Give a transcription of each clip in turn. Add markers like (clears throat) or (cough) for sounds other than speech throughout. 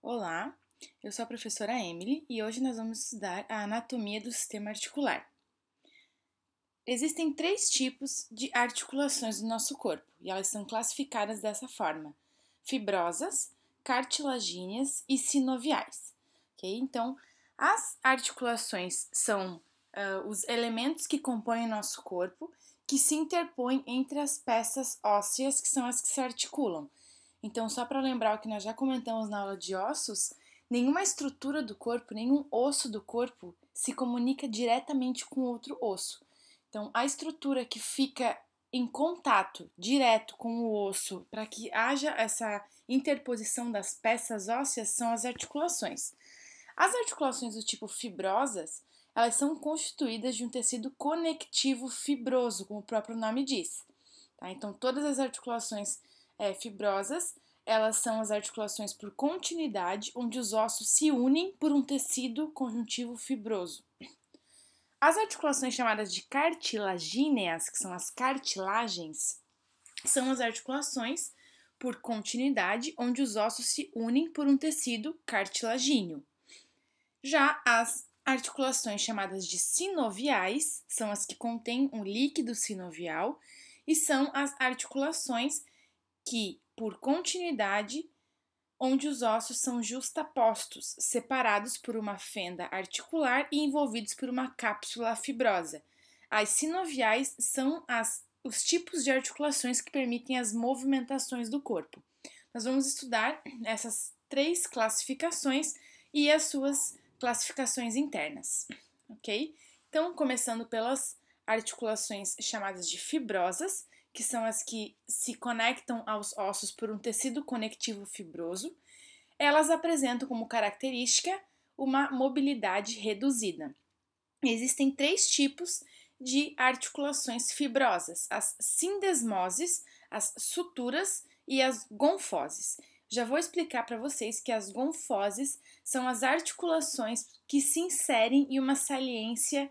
Olá, eu sou a professora Emily e hoje nós vamos estudar a anatomia do sistema articular. Existem três tipos de articulações do nosso corpo e elas são classificadas dessa forma: fibrosas, cartilagíneas e sinoviais. Okay? Então, as articulações são uh, os elementos que compõem o nosso corpo que se interpõem entre as peças ósseas, que são as que se articulam. Então, só para lembrar o que nós já comentamos na aula de ossos, nenhuma estrutura do corpo, nenhum osso do corpo se comunica diretamente com outro osso. Então, a estrutura que fica em contato direto com o osso para que haja essa interposição das peças ósseas são as articulações. As articulações do tipo fibrosas, elas são constituídas de um tecido conectivo fibroso, como o próprio nome diz. Tá? Então, todas as articulações é, fibrosas, elas são as articulações por continuidade, onde os ossos se unem por um tecido conjuntivo fibroso. As articulações chamadas de cartilagíneas, que são as cartilagens, são as articulações por continuidade, onde os ossos se unem por um tecido cartilagíneo. Já as articulações chamadas de sinoviais são as que contêm um líquido sinovial e são as articulações que, por continuidade, onde os ossos são justapostos, separados por uma fenda articular e envolvidos por uma cápsula fibrosa. As sinoviais são as, os tipos de articulações que permitem as movimentações do corpo. Nós vamos estudar essas três classificações e as suas classificações internas, ok? Então, começando pelas articulações chamadas de fibrosas, que são as que se conectam aos ossos por um tecido conectivo fibroso, elas apresentam como característica uma mobilidade reduzida. Existem três tipos de articulações fibrosas: as sindesmoses, as suturas e as gonfoses. Já vou explicar para vocês que as gonfoses são as articulações que se inserem em uma saliência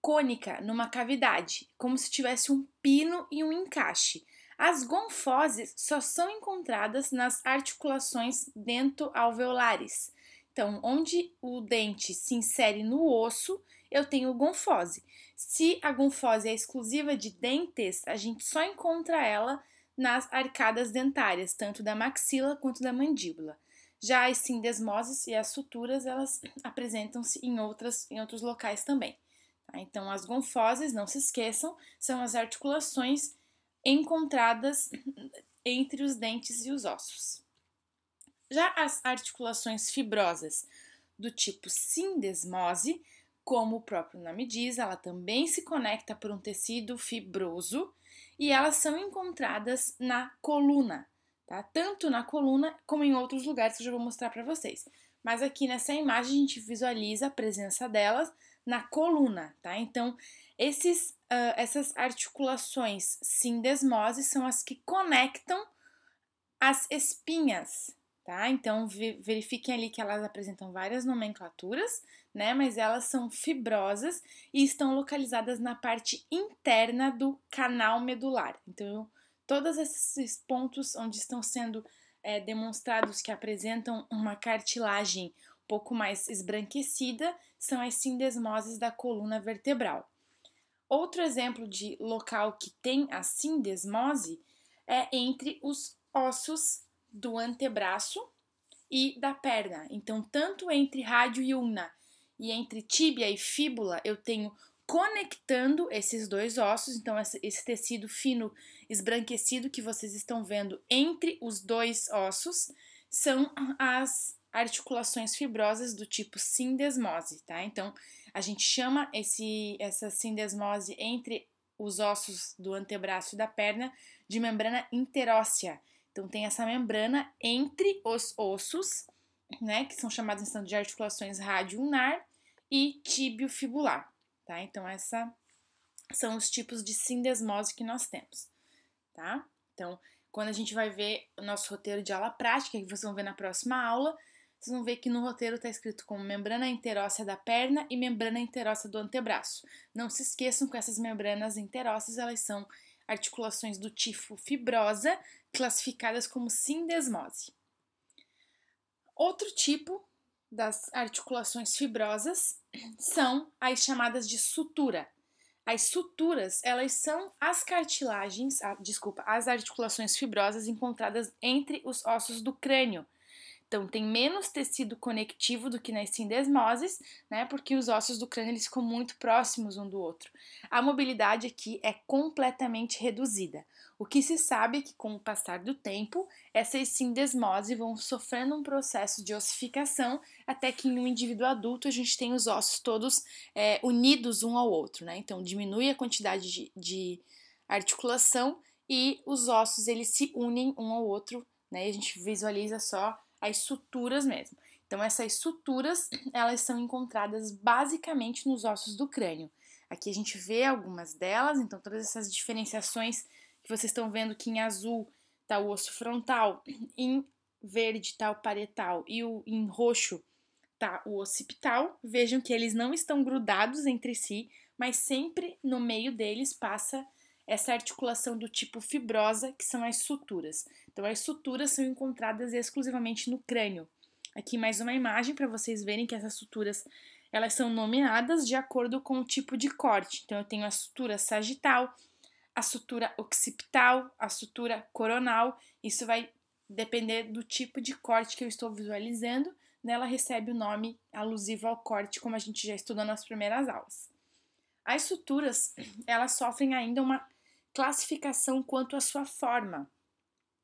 cônica numa cavidade, como se tivesse um pino e um encaixe. As gonfoses só são encontradas nas articulações dento-alveolares. Então, onde o dente se insere no osso, eu tenho gonfose. Se a gonfose é exclusiva de dentes, a gente só encontra ela nas arcadas dentárias, tanto da maxila quanto da mandíbula. Já as sindesmoses e as suturas, elas (clears throat) apresentam-se em, em outros locais também. Ah, então, as gonfoses, não se esqueçam, são as articulações encontradas entre os dentes e os ossos. Já as articulações fibrosas do tipo sindesmose, como o próprio nome diz, ela também se conecta por um tecido fibroso e elas são encontradas na coluna, tá? Tanto na coluna como em outros lugares que eu já vou mostrar para vocês. Mas aqui nessa imagem a gente visualiza a presença delas na coluna, tá? Então, esses, uh, essas articulações sindesmose são as que conectam as espinhas, tá? Então, verifiquem ali que elas apresentam várias nomenclaturas, né? Mas elas são fibrosas e estão localizadas na parte interna do canal medular. Então, todos esses pontos onde estão sendo é, demonstrados que apresentam uma cartilagem um pouco mais esbranquecida são as sindesmoses da coluna vertebral. Outro exemplo de local que tem a sindesmose é entre os ossos do antebraço e da perna. Então, tanto entre rádio e ulna e entre tíbia e fíbula, eu tenho conectando esses dois ossos, então esse tecido fino esbranquecido que vocês estão vendo entre os dois ossos são as articulações fibrosas do tipo sindesmose, tá? Então, a gente chama esse, essa sindesmose entre os ossos do antebraço e da perna de membrana interóssea. Então, tem essa membrana entre os ossos, né, que são chamados então, de articulações radiounar e tibiofibular, tá? Então, essa são os tipos de sindesmose que nós temos, tá? Então, quando a gente vai ver o nosso roteiro de aula prática, que vocês vão ver na próxima aula, vocês vão ver que no roteiro está escrito como membrana interóssea da perna e membrana interóssea do antebraço. Não se esqueçam que essas membranas interósseas elas são articulações do tifo fibrosa, classificadas como sindesmose. Outro tipo das articulações fibrosas são as chamadas de sutura. As suturas, elas são as cartilagens, ah, desculpa, as articulações fibrosas encontradas entre os ossos do crânio então, tem menos tecido conectivo do que nas sindesmoses, né? Porque os ossos do crânio eles ficam muito próximos um do outro. A mobilidade aqui é completamente reduzida. O que se sabe é que, com o passar do tempo, essas sindesmoses vão sofrendo um processo de ossificação até que, em um indivíduo adulto, a gente tem os ossos todos é, unidos um ao outro, né? Então, diminui a quantidade de, de articulação e os ossos eles se unem um ao outro, né? E a gente visualiza só as suturas mesmo. Então essas suturas, elas são encontradas basicamente nos ossos do crânio. Aqui a gente vê algumas delas, então todas essas diferenciações que vocês estão vendo que em azul tá o osso frontal, em verde tá o parietal e o, em roxo tá o occipital. Vejam que eles não estão grudados entre si, mas sempre no meio deles passa essa articulação do tipo fibrosa, que são as suturas. Então, as suturas são encontradas exclusivamente no crânio. Aqui mais uma imagem para vocês verem que essas suturas elas são nomeadas de acordo com o tipo de corte. Então, eu tenho a sutura sagital, a sutura occipital, a sutura coronal. Isso vai depender do tipo de corte que eu estou visualizando. Nela recebe o nome alusivo ao corte, como a gente já estudou nas primeiras aulas. As suturas, elas sofrem ainda uma classificação quanto à sua forma.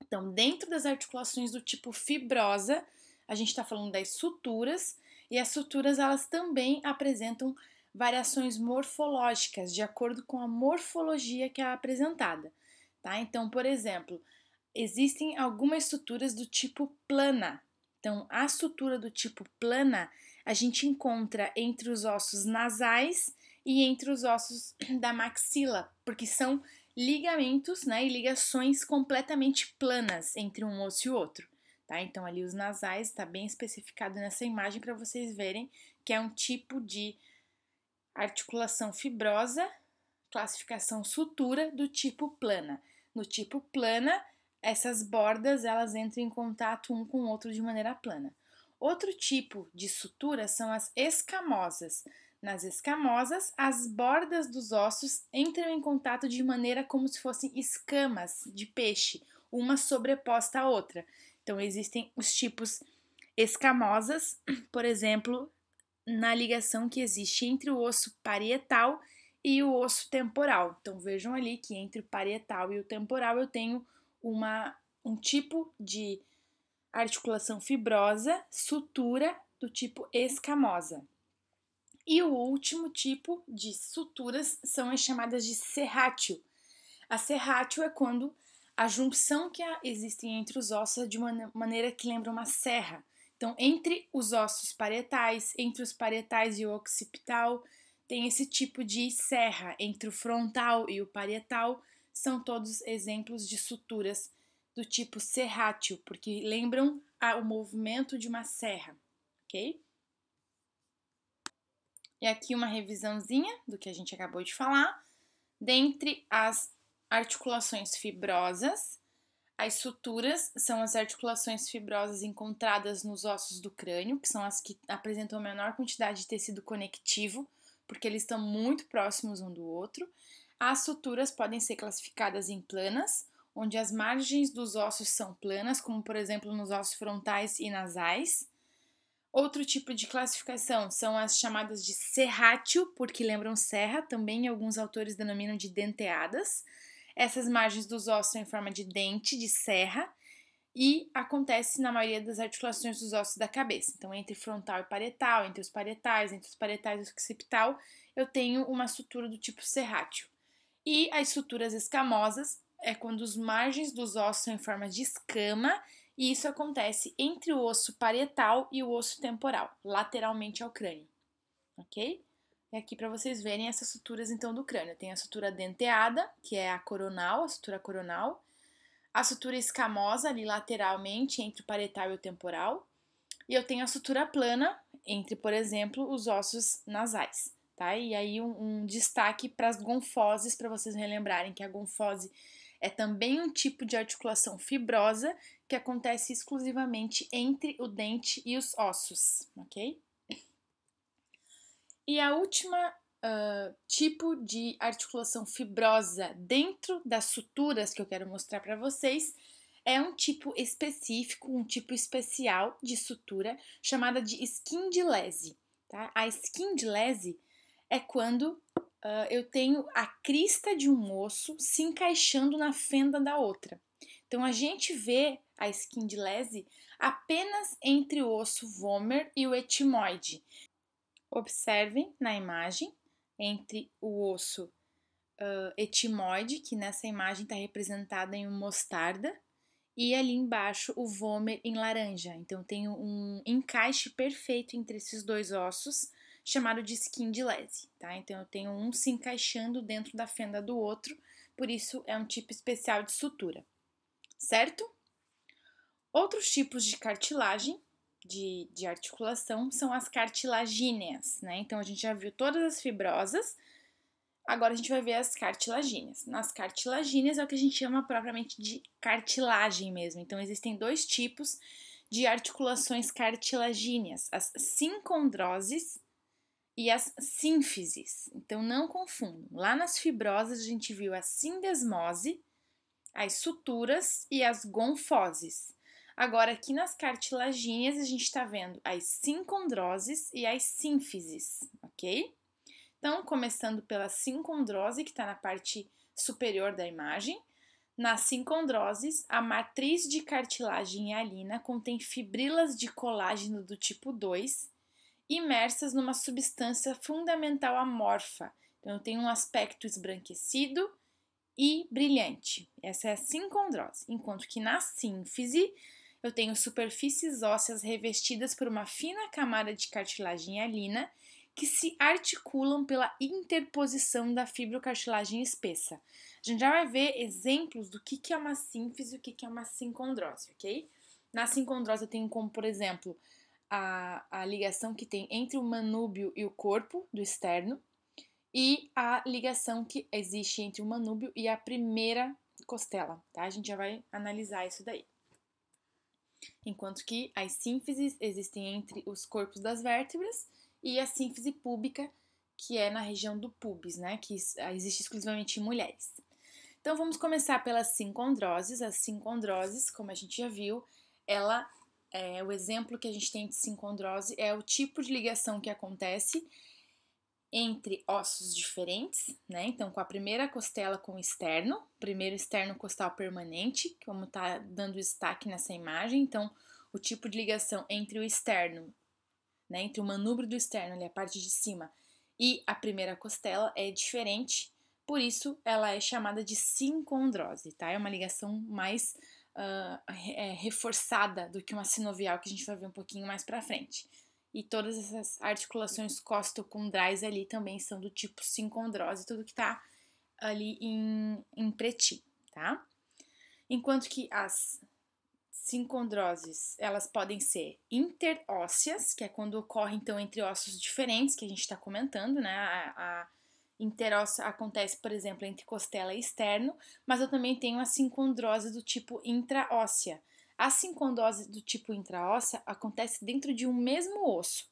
Então, dentro das articulações do tipo fibrosa, a gente está falando das suturas, e as suturas elas também apresentam variações morfológicas de acordo com a morfologia que é apresentada, tá? Então, por exemplo, existem algumas suturas do tipo plana. Então, a sutura do tipo plana a gente encontra entre os ossos nasais e entre os ossos da maxila, porque são ligamentos né, e ligações completamente planas entre um osso e o outro. Tá? Então, ali os nasais está bem especificado nessa imagem para vocês verem que é um tipo de articulação fibrosa, classificação sutura do tipo plana. No tipo plana, essas bordas elas entram em contato um com o outro de maneira plana. Outro tipo de sutura são as escamosas. Nas escamosas, as bordas dos ossos entram em contato de maneira como se fossem escamas de peixe, uma sobreposta à outra. Então, existem os tipos escamosas, (clears throat) por exemplo, na ligação que existe entre o osso parietal e o osso temporal. Então, vejam ali que entre o parietal e o temporal eu tenho uma, um tipo de articulação fibrosa, sutura do tipo escamosa. E o último tipo de suturas são as chamadas de serrátil. A serrátil é quando a junção que existe entre os ossos é de uma maneira que lembra uma serra. Então, entre os ossos parietais, entre os parietais e o occipital, tem esse tipo de serra. Entre o frontal e o parietal, são todos exemplos de suturas do tipo serrátil, porque lembram o movimento de uma serra, ok? E aqui uma revisãozinha do que a gente acabou de falar. Dentre as articulações fibrosas, as suturas são as articulações fibrosas encontradas nos ossos do crânio, que são as que apresentam a menor quantidade de tecido conectivo, porque eles estão muito próximos um do outro. As suturas podem ser classificadas em planas, onde as margens dos ossos são planas, como por exemplo nos ossos frontais e nasais. Outro tipo de classificação são as chamadas de serrátil, porque lembram serra, também alguns autores denominam de denteadas. Essas margens dos ossos são em forma de dente, de serra, e acontece na maioria das articulações dos ossos da cabeça. Então, entre frontal e parietal, entre os parietais, entre os parietais e o occipital, eu tenho uma sutura do tipo serrátil. E as suturas escamosas é quando as margens dos ossos são em forma de escama e isso acontece entre o osso parietal e o osso temporal, lateralmente ao crânio. Ok? E é aqui para vocês verem essas suturas então do crânio. Tem a sutura denteada, que é a coronal, a sutura coronal, a sutura escamosa ali lateralmente entre o parietal e o temporal, e eu tenho a sutura plana entre, por exemplo, os ossos nasais. Tá? E aí um, um destaque para as gonfoses, para vocês relembrarem que a gonfose é também um tipo de articulação fibrosa que acontece exclusivamente entre o dente e os ossos, ok? E a última uh, tipo de articulação fibrosa dentro das suturas que eu quero mostrar para vocês é um tipo específico, um tipo especial de sutura chamada de esquindilese. Tá? A lese é quando uh, eu tenho a crista de um osso se encaixando na fenda da outra. Então a gente vê a skin de lese apenas entre o osso vomer e o etimoide. Observem na imagem entre o osso uh, etimoide, que nessa imagem está representada em um mostarda, e ali embaixo o vômer em laranja. Então tem um encaixe perfeito entre esses dois ossos, chamado de skin de lese, tá? Então eu tenho um se encaixando dentro da fenda do outro, por isso é um tipo especial de sutura certo? Outros tipos de cartilagem de, de articulação são as cartilagíneas, né? Então a gente já viu todas as fibrosas, agora a gente vai ver as cartilagíneas. Nas cartilagíneas é o que a gente chama propriamente de cartilagem mesmo. Então existem dois tipos de articulações cartilagíneas, as sincondroses e as sínfises. Então não confundam. Lá nas fibrosas a gente viu a sindesmose, as suturas e as gonfoses. Agora, aqui nas cartilaginhas, a gente está vendo as sincondroses e as sínfises, ok? Então, começando pela sincondrose, que está na parte superior da imagem. Nas sincondroses, a matriz de cartilagem hialina contém fibrilas de colágeno do tipo 2, imersas numa substância fundamental amorfa. Então, tem um aspecto esbranquecido e brilhante. Essa é a sincondrose. Enquanto que na sínfise, eu tenho superfícies ósseas revestidas por uma fina camada de cartilagem alina que se articulam pela interposição da fibrocartilagem espessa. A gente já vai ver exemplos do que é uma sínfise e o que é uma sincondrose, ok? Na sincondrose eu tenho como, por exemplo, a, a ligação que tem entre o manúbio e o corpo do externo, e a ligação que existe entre o manúbio e a primeira costela, tá? A gente já vai analisar isso daí. Enquanto que as sínfises existem entre os corpos das vértebras e a sínfise púbica, que é na região do pubis, né? Que existe exclusivamente em mulheres. Então vamos começar pelas sincondroses. As sincondroses, como a gente já viu, ela é, o exemplo que a gente tem de sincondrose é o tipo de ligação que acontece entre ossos diferentes, né? Então, com a primeira costela com o externo, primeiro externo costal permanente, como tá dando destaque nessa imagem. Então, o tipo de ligação entre o externo, né? Entre o manubrio do externo, ali a parte de cima, e a primeira costela é diferente, por isso ela é chamada de sincondrose, tá? É uma ligação mais uh, é, reforçada do que uma sinovial que a gente vai ver um pouquinho mais para frente e todas essas articulações costocondrais ali também são do tipo sincondrose, tudo que está ali em, em pretinho, tá? Enquanto que as sincondroses, elas podem ser interósseas, que é quando ocorre então entre ossos diferentes, que a gente está comentando, né? A, a interóssea acontece, por exemplo, entre costela e externo, mas eu também tenho a sincondrose do tipo intraóssea, a sincondose do tipo intraóssea acontece dentro de um mesmo osso.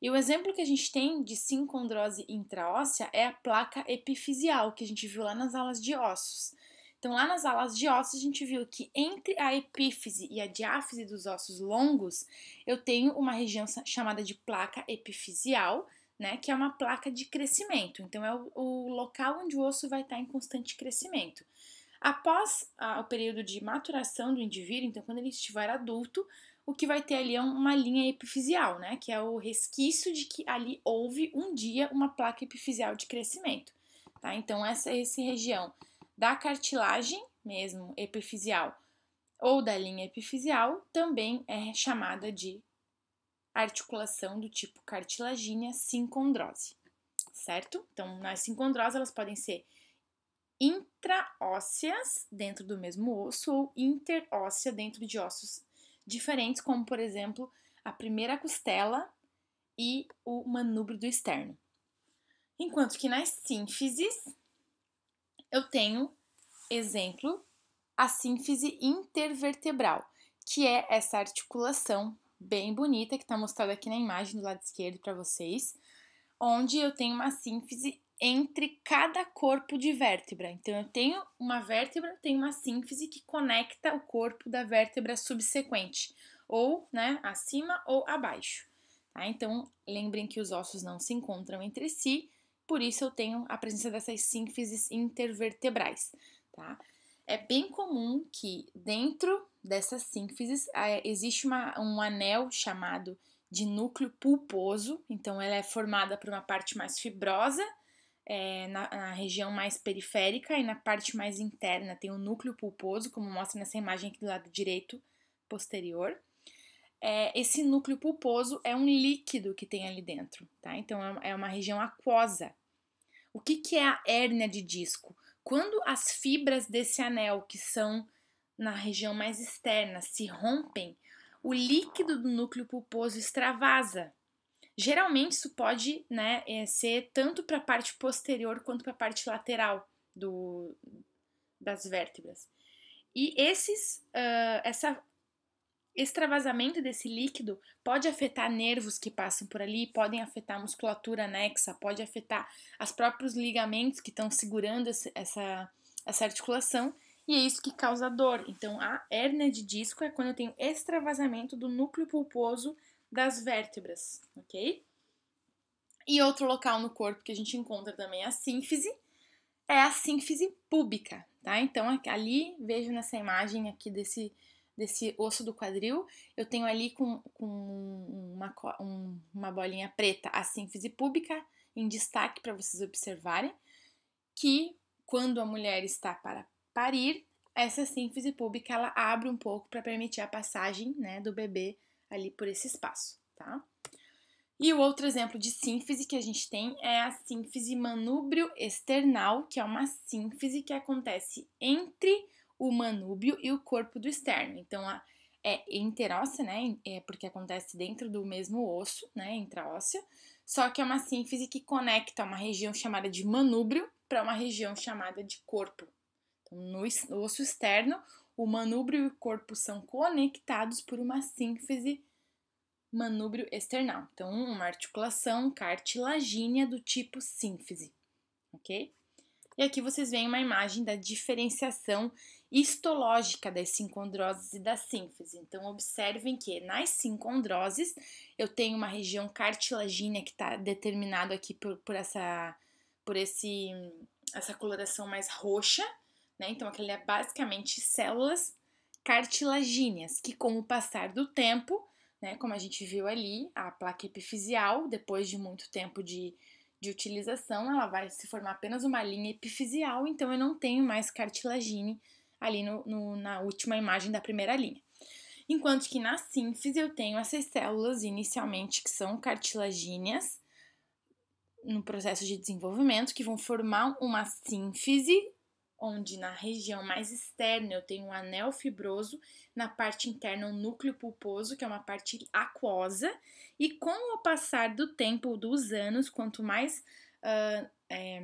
E o exemplo que a gente tem de sincondrose intraóssea é a placa epifisial, que a gente viu lá nas aulas de ossos. Então, lá nas alas de ossos, a gente viu que entre a epífise e a diáfise dos ossos longos, eu tenho uma região chamada de placa epifisial, né, que é uma placa de crescimento. Então, é o, o local onde o osso vai estar em constante crescimento. Após o período de maturação do indivíduo, então quando ele estiver adulto, o que vai ter ali é uma linha epifisial, né? Que é o resquício de que ali houve um dia uma placa epifisial de crescimento, tá? Então essa, essa região da cartilagem mesmo epifisial ou da linha epifisial também é chamada de articulação do tipo cartilagínea sincondrose, certo? Então, nas sincondrose elas podem ser intraósseas dentro do mesmo osso ou interóssea dentro de ossos diferentes, como por exemplo a primeira costela e o manúbrio do externo. Enquanto que nas sínfises eu tenho exemplo a sínfise intervertebral, que é essa articulação bem bonita que está mostrada aqui na imagem do lado esquerdo para vocês, onde eu tenho uma sínfise entre cada corpo de vértebra. Então, eu tenho uma vértebra, tenho uma sínfise que conecta o corpo da vértebra subsequente, ou né, acima ou abaixo. Tá? Então, lembrem que os ossos não se encontram entre si, por isso eu tenho a presença dessas sínfises intervertebrais. Tá? É bem comum que dentro dessas sínfises ah, existe uma, um anel chamado de núcleo pulposo, então ela é formada por uma parte mais fibrosa é, na, na, região mais periférica e na parte mais interna tem o um núcleo pulposo, como mostra nessa imagem aqui do lado direito posterior. É, esse núcleo pulposo é um líquido que tem ali dentro, tá? Então é, é uma região aquosa. O que, que é a hérnia de disco? Quando as fibras desse anel, que são na região mais externa, se rompem, o líquido do núcleo pulposo extravasa Geralmente isso pode né, é, ser tanto para a parte posterior quanto para a parte lateral do, das vértebras. E esses, uh, essa extravasamento desse líquido pode afetar nervos que passam por ali, podem afetar a musculatura anexa, pode afetar os próprios ligamentos que estão segurando essa, essa articulação, e é isso que causa dor. Então, a hérnia de disco é quando eu tenho extravasamento do núcleo pulposo das vértebras, ok? E outro local no corpo que a gente encontra também é a sínfise é a sínfise púbica, tá? Então ali, vejo nessa imagem aqui desse, desse osso do quadril, eu tenho ali com, com uma, um, uma bolinha preta a sínfise púbica em destaque para vocês observarem, que quando a mulher está para parir, essa sínfise púbica ela abre um pouco para permitir a passagem né, do bebê ali por esse espaço, tá? E o outro exemplo de sínfise que a gente tem é a sínfise manúbrio external, que é uma sínfise que acontece entre o manúbio e o corpo do externo. Então, a, é interóssea, né? É porque acontece dentro do mesmo osso, né? Intraóssea. Só que é uma sínfise que conecta uma região chamada de manúbrio para uma região chamada de corpo. Então, no osso externo, o manúbrio e o corpo são conectados por uma sínfise manúbrio external. Então, uma articulação cartilagínea do tipo sínfise, ok? E aqui vocês veem uma imagem da diferenciação histológica das sincondroses e da sínfise. Então, observem que nas sincondroses eu tenho uma região cartilagínea que está determinada aqui por, por, essa, por esse, essa coloração mais roxa, né? Então, aquilo é basicamente células cartilaginhas que, com o passar do tempo, né, como a gente viu ali, a placa epifisial, depois de muito tempo de, de utilização, ela vai se formar apenas uma linha epifisial, então eu não tenho mais cartilagine ali no, no, na última imagem da primeira linha. Enquanto que na sínfise eu tenho essas células inicialmente que são cartilagíneas no processo de desenvolvimento, que vão formar uma sínfise onde na região mais externa eu tenho um anel fibroso, na parte interna um núcleo pulposo, que é uma parte aquosa, e com o passar do tempo, dos anos, quanto mais. Uh, é,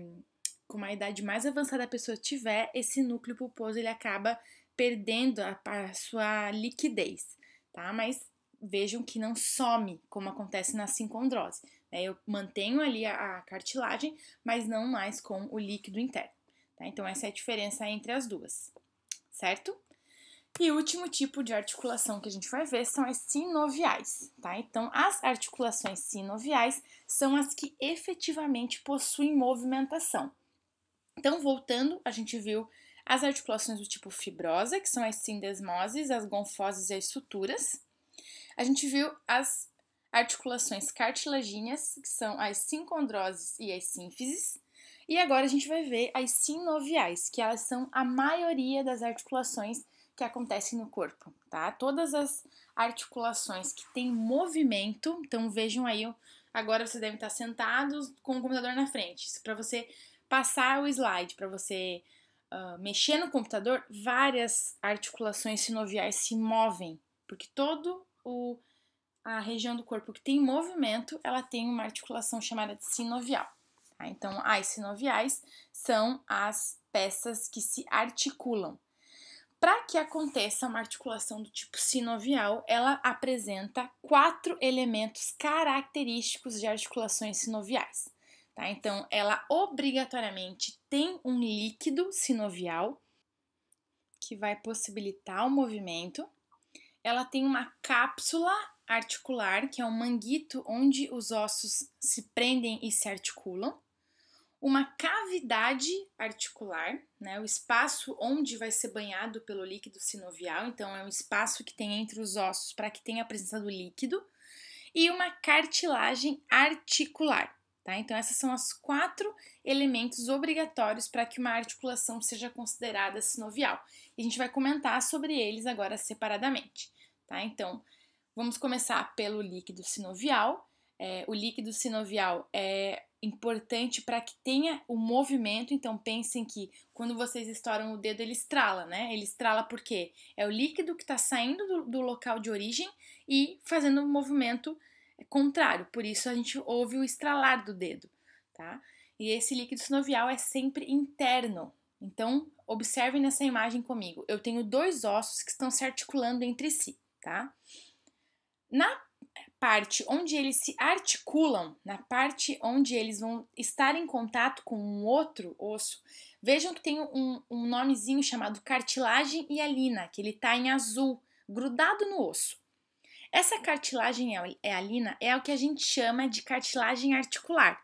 com uma idade mais avançada a pessoa tiver, esse núcleo pulposo ele acaba perdendo a, a sua liquidez, tá? Mas vejam que não some, como acontece na sincondrose. Né? Eu mantenho ali a, a cartilagem, mas não mais com o líquido interno. Tá? Então, essa é a diferença entre as duas, certo? E o último tipo de articulação que a gente vai ver são as sinoviais, tá? Então, as articulações sinoviais são as que efetivamente possuem movimentação. Então, voltando, a gente viu as articulações do tipo fibrosa, que são as sindesmoses, as gonfoses e as suturas. A gente viu as articulações cartilaginhas, que são as sincondroses e as sínfises. E agora a gente vai ver as sinoviais, que elas são a maioria das articulações que acontecem no corpo, tá? Todas as articulações que têm movimento, então vejam aí, agora vocês devem estar sentados com o computador na frente. Para você passar o slide, para você uh, mexer no computador, várias articulações sinoviais se movem, porque todo o a região do corpo que tem movimento, ela tem uma articulação chamada de sinovial. Ah, então, as sinoviais são as peças que se articulam. Para que aconteça uma articulação do tipo sinovial, ela apresenta quatro elementos característicos de articulações sinoviais. Tá? Então, ela obrigatoriamente tem um líquido sinovial que vai possibilitar o movimento. Ela tem uma cápsula articular, que é um manguito onde os ossos se prendem e se articulam uma cavidade articular, né, o espaço onde vai ser banhado pelo líquido sinovial, então é um espaço que tem entre os ossos para que tenha a presença do líquido, e uma cartilagem articular. Tá? Então, essas são as quatro elementos obrigatórios para que uma articulação seja considerada sinovial. E a gente vai comentar sobre eles agora separadamente. Tá? Então, vamos começar pelo líquido sinovial. É, o líquido sinovial é importante para que tenha o movimento. Então pensem que quando vocês estouram o dedo, ele estrala, né? Ele estrala porque é o líquido que está saindo do, do, local de origem e fazendo um movimento é, contrário. Por isso a gente ouve o estralar do dedo, tá? E esse líquido sinovial é sempre interno. Então observem nessa imagem comigo. Eu tenho dois ossos que estão se articulando entre si, tá? Na parte onde eles se articulam, na parte onde eles vão estar em contato com um outro osso, vejam que tem um, um nomezinho chamado cartilagem hialina, que ele está em azul, grudado no osso. Essa cartilagem hialina é o que a gente chama de cartilagem articular.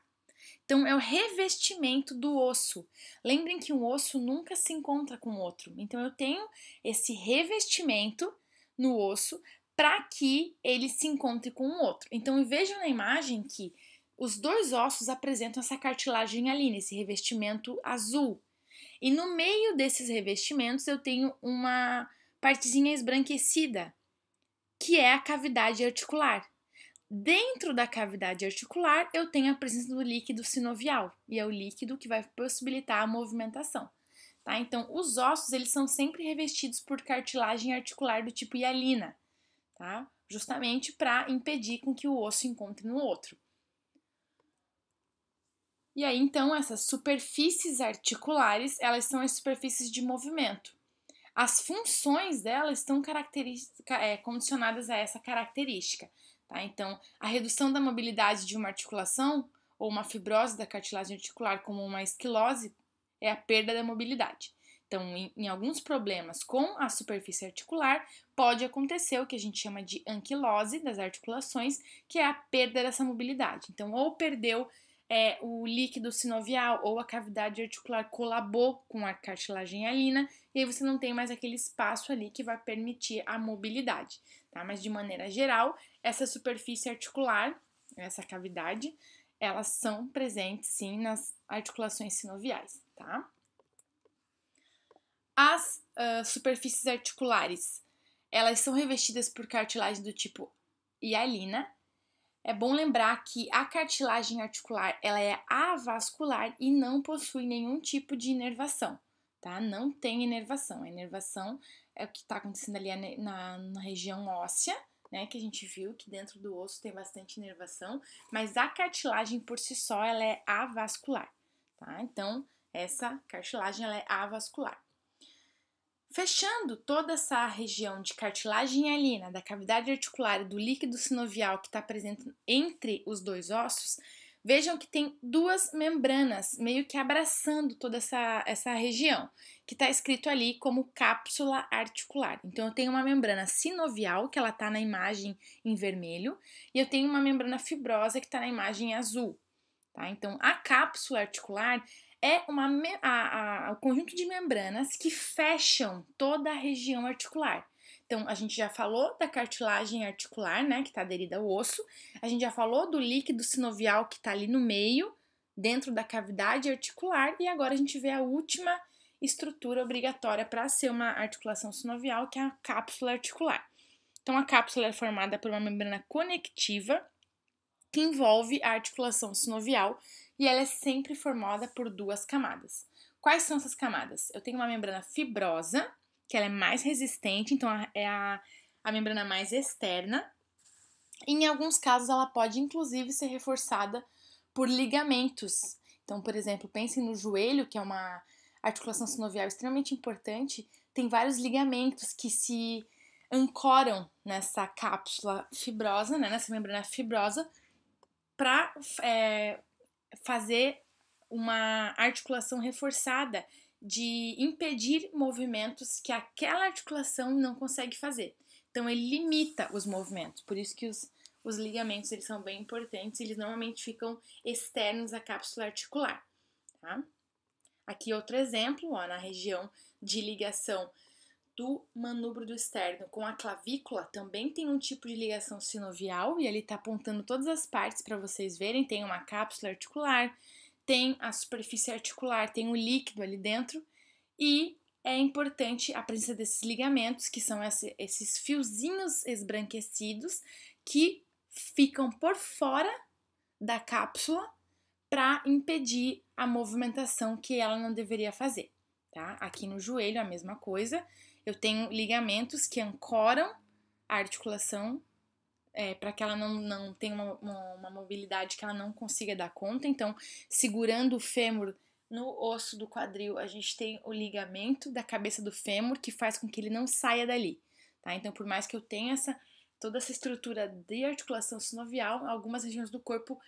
Então, é o revestimento do osso. Lembrem que um osso nunca se encontra com outro. Então, eu tenho esse revestimento no osso para que ele se encontre com o outro. Então vejam na imagem que os dois ossos apresentam essa cartilagem ali, nesse revestimento azul. E no meio desses revestimentos eu tenho uma partezinha esbranquecida, que é a cavidade articular. Dentro da cavidade articular, eu tenho a presença do líquido sinovial, e é o líquido que vai possibilitar a movimentação. Tá? Então, os ossos eles são sempre revestidos por cartilagem articular do tipo hialina tá? Justamente para impedir com que o osso encontre no outro. E aí então essas superfícies articulares, elas são as superfícies de movimento. As funções delas estão é, condicionadas a essa característica. Tá? Então, a redução da mobilidade de uma articulação ou uma fibrose da cartilagem articular, como uma esquilose, é a perda da mobilidade. Então, em, em, alguns problemas com a superfície articular, pode acontecer o que a gente chama de anquilose das articulações, que é a perda dessa mobilidade. Então, ou perdeu é, o líquido sinovial ou a cavidade articular colabou com a cartilagem alina, e aí você não tem mais aquele espaço ali que vai permitir a mobilidade, tá? Mas de maneira geral, essa superfície articular, essa cavidade, elas são presentes sim nas articulações sinoviais, tá? As uh, superfícies articulares, elas são revestidas por cartilagem do tipo hialina. É bom lembrar que a cartilagem articular, ela é avascular e não possui nenhum tipo de inervação, tá? Não tem inervação. A inervação é o que está acontecendo ali na, na região óssea, né, que a gente viu que dentro do osso tem bastante inervação, mas a cartilagem por si só ela é avascular, tá? Então, essa cartilagem ela é avascular. Fechando toda essa região de cartilagem alina né, da cavidade articular e do líquido sinovial que está presente entre os dois ossos, vejam que tem duas membranas meio que abraçando toda essa, essa região, que está escrito ali como cápsula articular. Então, eu tenho uma membrana sinovial, que ela está na imagem em vermelho, e eu tenho uma membrana fibrosa que está na imagem azul. Tá? Então, a cápsula articular é uma, a, a, o conjunto de membranas que fecham toda a região articular. Então, a gente já falou da cartilagem articular, né, que está aderida ao osso, a gente já falou do líquido sinovial que está ali no meio, dentro da cavidade articular, e agora a gente vê a última estrutura obrigatória para ser uma articulação sinovial, que é a cápsula articular. Então, a cápsula é formada por uma membrana conectiva que envolve a articulação sinovial e ela é sempre formada por duas camadas. Quais são essas camadas? Eu tenho uma membrana fibrosa, que ela é mais resistente, então é a, a membrana mais externa. Em alguns casos, ela pode inclusive ser reforçada por ligamentos. Então, por exemplo, pensem no joelho, que é uma articulação sinovial extremamente importante, tem vários ligamentos que se ancoram nessa cápsula fibrosa, né, nessa membrana fibrosa, para é, fazer uma articulação reforçada de impedir movimentos que aquela articulação não consegue fazer. Então ele limita os movimentos, por isso que os, os ligamentos eles são bem importantes, eles normalmente ficam externos à cápsula articular. Tá? Aqui outro exemplo, ó, na região de ligação do do externo com a clavícula também tem um tipo de ligação sinovial e ele está apontando todas as partes para vocês verem. Tem uma cápsula articular, tem a superfície articular, tem o um líquido ali dentro e é importante a presença desses ligamentos, que são esses fiozinhos esbranquecidos que ficam por fora da cápsula para impedir a movimentação que ela não deveria fazer, tá? Aqui no joelho a mesma coisa eu tenho ligamentos que ancoram a articulação é, para que ela não, não tenha uma, uma, uma, mobilidade que ela não consiga dar conta. Então, segurando o fêmur no osso do quadril, a gente tem o ligamento da cabeça do fêmur que faz com que ele não saia dali. Tá? Então, por mais que eu tenha essa, toda essa estrutura de articulação sinovial, algumas regiões do corpo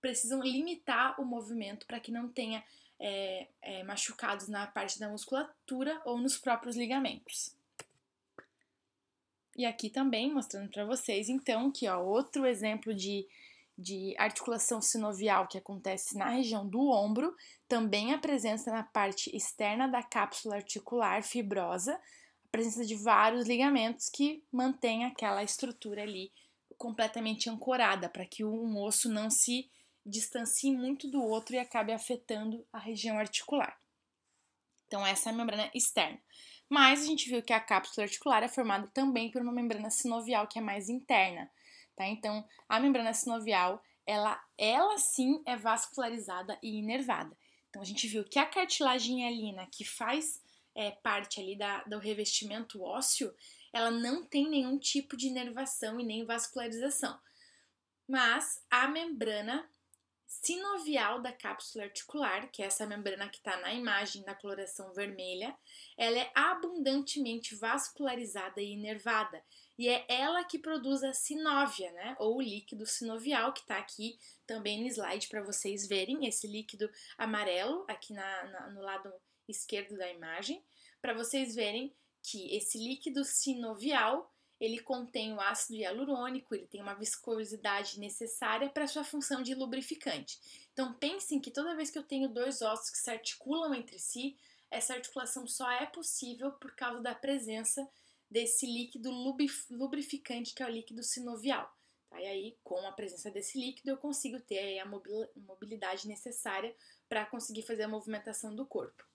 precisam limitar o movimento para que não tenha é, é, machucados na parte da musculatura ou nos próprios ligamentos. E aqui também mostrando para vocês, então, que ó, outro exemplo de, de articulação sinovial que acontece na região do ombro, também a presença na parte externa da cápsula articular fibrosa, a presença de vários ligamentos que mantém aquela estrutura ali completamente ancorada para que um osso não se distancie muito do outro e acabe afetando a região articular. Então, essa é a membrana externa. Mas a gente viu que a cápsula articular é formada também por uma membrana sinovial que é mais interna, tá? Então, a membrana sinovial, ela, ela sim é vascularizada e inervada. Então, a gente viu que a cartilagem alina, que faz é, parte ali da, do revestimento ósseo, ela não tem nenhum tipo de inervação e nem vascularização. Mas a membrana sinovial da cápsula articular, que é essa membrana que está na imagem da coloração vermelha, ela é abundantemente vascularizada e inervada. E é ela que produz a sinóvia, né? Ou o líquido sinovial, que está aqui também no slide para vocês verem, esse líquido amarelo aqui na, na, no lado esquerdo da imagem, para vocês verem que esse líquido sinovial ele contém o ácido hialurônico, ele tem uma viscosidade necessária para sua função de lubrificante. Então pensem que toda vez que eu tenho dois ossos que se articulam entre si, essa articulação só é possível por causa da presença desse líquido lubrificante que é o líquido sinovial. Tá? E aí, com a presença desse líquido, eu consigo ter a mobilidade necessária para conseguir fazer a movimentação do corpo.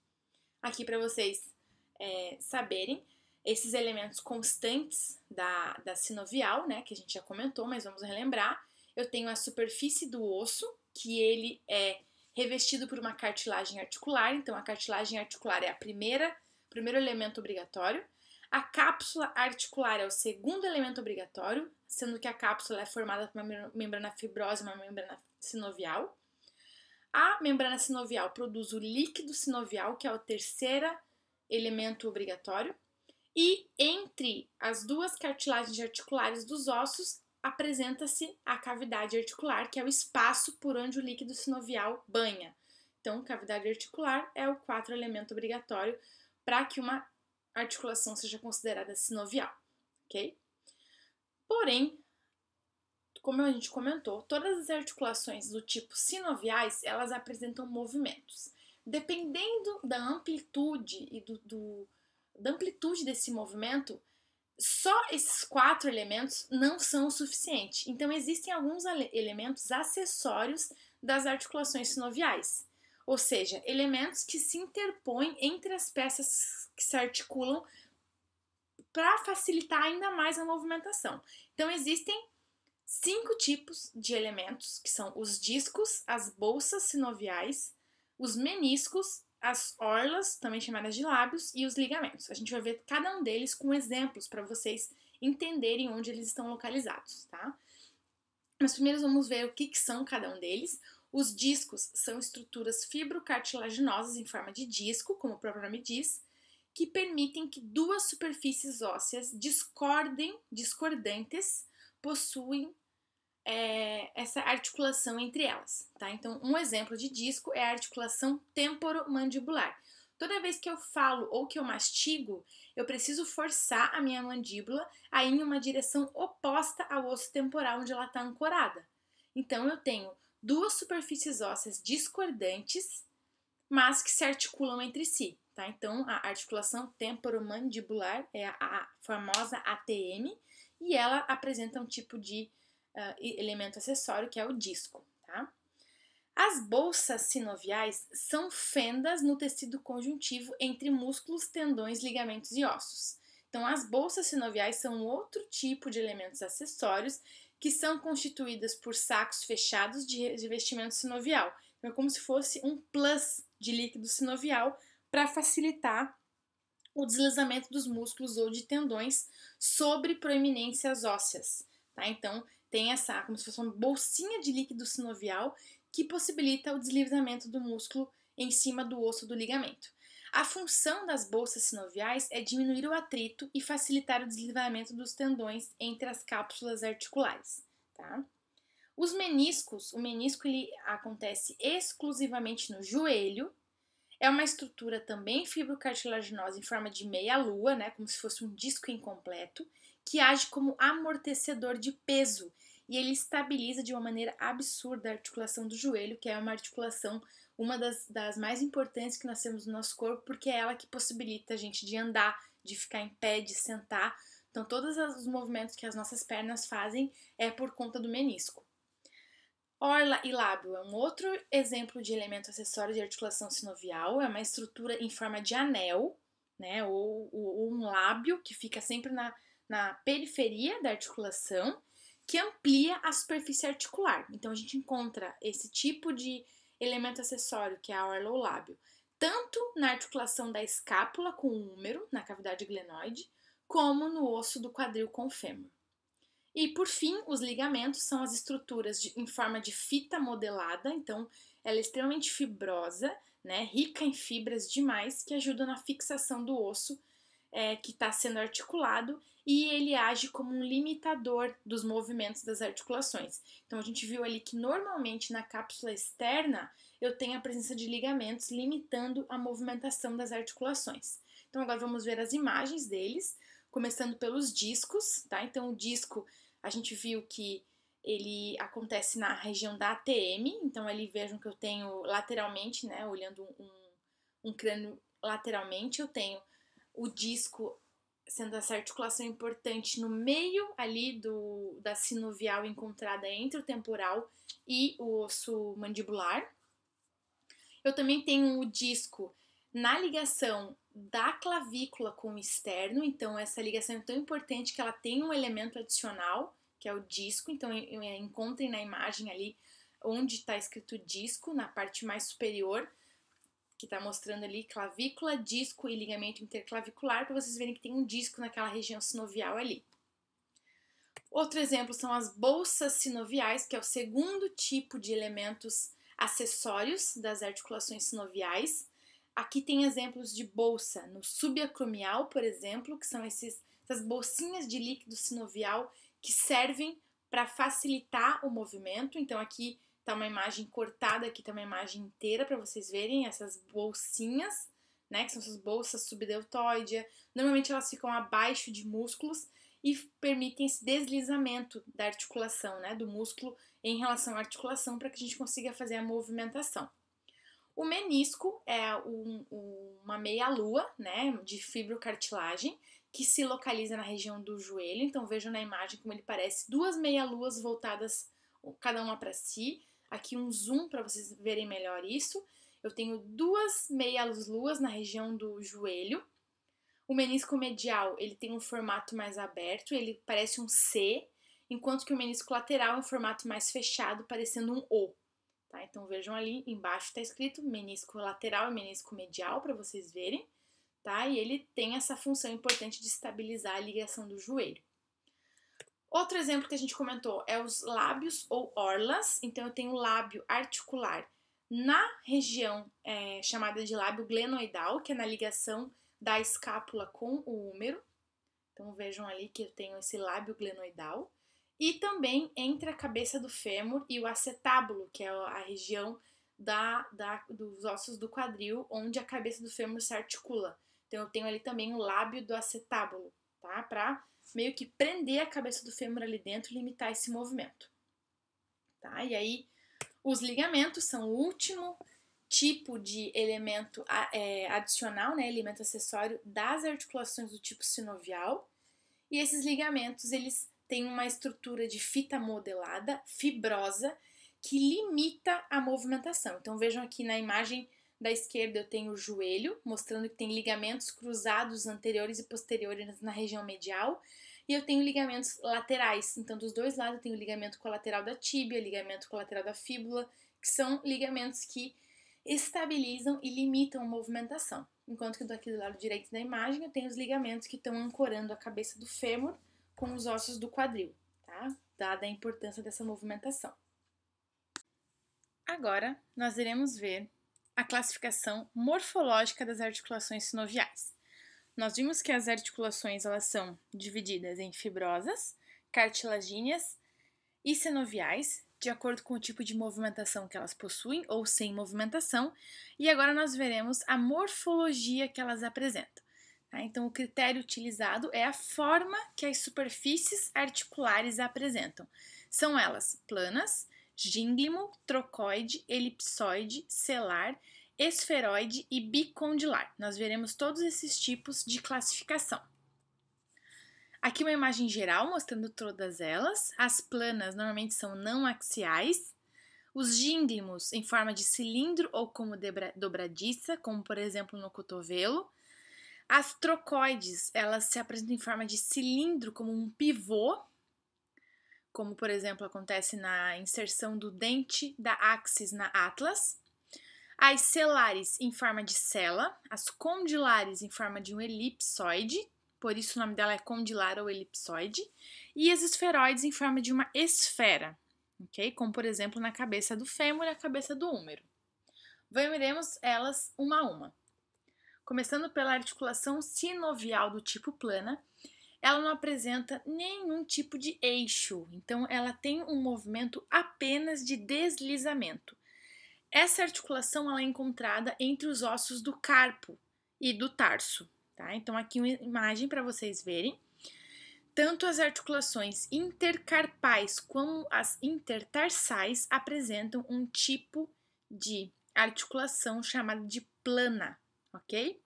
Aqui para vocês é, saberem, esses elementos constantes da, da sinovial, né, que a gente já comentou, mas vamos relembrar. Eu tenho a superfície do osso, que ele é revestido por uma cartilagem articular, então a cartilagem articular é a primeira, primeiro elemento obrigatório. A cápsula articular é o segundo elemento obrigatório, sendo que a cápsula é formada por uma membrana fibrosa e uma membrana sinovial. A membrana sinovial produz o líquido sinovial, que é o terceiro elemento obrigatório. E entre as duas cartilagens articulares dos ossos apresenta-se a cavidade articular, que é o espaço por onde o líquido sinovial banha. Então, cavidade articular é o quatro elemento obrigatório para que uma articulação seja considerada sinovial, ok? Porém, como a gente comentou, todas as articulações do tipo sinoviais, elas apresentam movimentos. Dependendo da amplitude e do, do da amplitude desse movimento, só esses quatro elementos não são o suficiente. Então, existem alguns elementos acessórios das articulações sinoviais, ou seja, elementos que se interpõem entre as peças que se articulam para facilitar ainda mais a movimentação. Então, existem cinco tipos de elementos, que são os discos, as bolsas sinoviais, os meniscos as orlas, também chamadas de lábios, e os ligamentos. A gente vai ver cada um deles com exemplos para vocês entenderem onde eles estão localizados, tá? Mas primeiro vamos ver o que, que são cada um deles. Os discos são estruturas fibrocartilaginosas em forma de disco, como o próprio nome diz, que permitem que duas superfícies ósseas discordem, discordantes, possuem é, essa articulação entre elas, tá? Então, um exemplo de disco é a articulação temporomandibular. Toda vez que eu falo ou que eu mastigo, eu preciso forçar a minha mandíbula a ir em uma direção oposta ao osso temporal onde ela está ancorada. Então, eu tenho duas superfícies ósseas discordantes, mas que se articulam entre si. Tá? Então, a articulação temporomandibular é a famosa ATM e ela apresenta um tipo de uh, elemento acessório que é o disco, tá? As bolsas sinoviais são fendas no tecido conjuntivo entre músculos, tendões, ligamentos e ossos. Então, as bolsas sinoviais são outro tipo de elementos acessórios que são constituídas por sacos fechados de revestimento sinovial. Então, é como se fosse um plus de líquido sinovial para facilitar o deslizamento dos músculos ou de tendões sobre proeminências ósseas. Tá? Então, tem essa, como se fosse uma bolsinha de líquido sinovial que possibilita o deslizamento do músculo em cima do osso do ligamento. A função das bolsas sinoviais é diminuir o atrito e facilitar o deslizamento dos tendões entre as cápsulas articulares. Tá? Os meniscos, o menisco ele acontece exclusivamente no joelho, é uma estrutura também fibrocartilaginosa em forma de meia lua, né, como se fosse um disco incompleto, que age como amortecedor de peso e ele estabiliza de uma maneira absurda a articulação do joelho, que é uma articulação, uma das, das mais importantes que nós temos no nosso corpo, porque é ela que possibilita a gente de andar, de ficar em pé, de sentar. Então, todos os movimentos que as nossas pernas fazem é por conta do menisco. Orla e lábio é um outro exemplo de elemento acessório de articulação sinovial, é uma estrutura em forma de anel, né, ou, ou um lábio que fica sempre na, na periferia da articulação, que amplia a superfície articular. Então a gente encontra esse tipo de elemento acessório, que é a orla ou lábio, tanto na articulação da escápula com o húmero, na cavidade glenoide, como no osso do quadril com o fêmur. E por fim, os ligamentos são as estruturas de, em forma de fita modelada, então ela é extremamente fibrosa, né, rica em fibras demais que ajudam na fixação do osso é, que está sendo articulado e ele age como um limitador dos movimentos das articulações. Então a gente viu ali que normalmente na cápsula externa eu tenho a presença de ligamentos limitando a movimentação das articulações. Então agora vamos ver as imagens deles, começando pelos discos, tá? Então o disco a gente viu que ele acontece na região da ATM, então ali vejam que eu tenho lateralmente, né, olhando um, um crânio lateralmente, eu tenho o disco sendo essa articulação importante no meio ali do, da sinovial encontrada entre o temporal e o osso mandibular. Eu também tenho o disco na ligação da clavícula com o externo, então essa ligação é tão importante que ela tem um elemento adicional, que é o disco, então encontrem na imagem ali onde está escrito disco, na parte mais superior, que tá mostrando ali clavícula, disco e ligamento interclavicular, para vocês verem que tem um disco naquela região sinovial ali. Outro exemplo são as bolsas sinoviais, que é o segundo tipo de elementos acessórios das articulações sinoviais. Aqui tem exemplos de bolsa no subacromial, por exemplo, que são esses, essas bolsinhas de líquido sinovial que servem para facilitar o movimento. Então, aqui Tá uma imagem cortada aqui, tá uma imagem inteira para vocês verem essas bolsinhas, né? Que são essas bolsas subdeltoide. Normalmente elas ficam abaixo de músculos e permitem esse deslizamento da articulação, né? Do músculo em relação à articulação para que a gente consiga fazer a movimentação. O menisco é um, uma meia-lua, né, de fibrocartilagem, que se localiza na região do joelho. Então vejam na imagem como ele parece duas meia-luas voltadas cada uma para si, aqui um zoom para vocês verem melhor isso. Eu tenho duas meias luas na região do joelho. O menisco medial, ele tem um formato mais aberto, ele parece um C, enquanto que o menisco lateral é um formato mais fechado, parecendo um O. Tá? Então vejam ali, embaixo está escrito menisco lateral e menisco medial, para vocês verem. Tá? E ele tem essa função importante de estabilizar a ligação do joelho. Outro exemplo que a gente comentou é os lábios ou orlas. Então, eu tenho o lábio articular na região é, chamada de lábio glenoidal, que é na ligação da escápula com o úmero. Então, vejam ali que eu tenho esse lábio glenoidal. E também entre a cabeça do fêmur e o acetábulo, que é a região da, da, dos ossos do quadril, onde a cabeça do fêmur se articula. Então, eu tenho ali também o lábio do acetábulo, tá? meio que prender a cabeça do fêmur ali dentro e limitar esse movimento. Tá? E aí, os ligamentos são o último tipo de elemento é, adicional, né, elemento acessório das articulações do tipo sinovial. E esses ligamentos, eles têm uma estrutura de fita modelada, fibrosa, que limita a movimentação. Então vejam aqui na imagem da esquerda eu tenho o joelho, mostrando que tem ligamentos cruzados anteriores e posteriores na região medial. E eu tenho ligamentos laterais, então dos dois lados eu tenho o ligamento colateral da tíbia, ligamento colateral da fíbula, que são ligamentos que estabilizam e limitam a movimentação. Enquanto que daqui do lado direito da imagem eu tenho os ligamentos que estão ancorando a cabeça do fêmur com os ossos do quadril, tá? Dada a importância dessa movimentação. Agora nós iremos ver a classificação morfológica das articulações sinoviais. Nós vimos que as articulações elas são divididas em fibrosas, cartilagíneas e sinoviais, de acordo com o tipo de movimentação que elas possuem ou sem movimentação, e agora nós veremos a morfologia que elas apresentam. Tá? Então, o critério utilizado é a forma que as superfícies articulares apresentam. São elas planas, gínglimo, trocoide, elipsoide, celar, esferoide e bicondilar. Nós veremos todos esses tipos de classificação. Aqui uma imagem geral mostrando todas elas. As planas normalmente são não axiais. Os gínglimos em forma de cilindro ou como dobradiça, como por exemplo no cotovelo. As trocoides, elas se apresentam em forma de cilindro como um pivô como por exemplo acontece na inserção do dente da axis na atlas, as celares em forma de cela, as condilares em forma de um elipsoide, por isso o nome dela é condilar ou elipsoide, e as esferoides em forma de uma esfera, ok? Como por exemplo na cabeça do fêmur e a cabeça do húmero. Veremos elas uma a uma. Começando pela articulação sinovial do tipo plana, ela não apresenta nenhum tipo de eixo, então ela tem um movimento apenas de deslizamento. Essa articulação ela é encontrada entre os ossos do carpo e do tarso. Tá? Então, aqui uma imagem para vocês verem. Tanto as articulações intercarpais como as intertarsais apresentam um tipo de articulação chamada de plana, ok?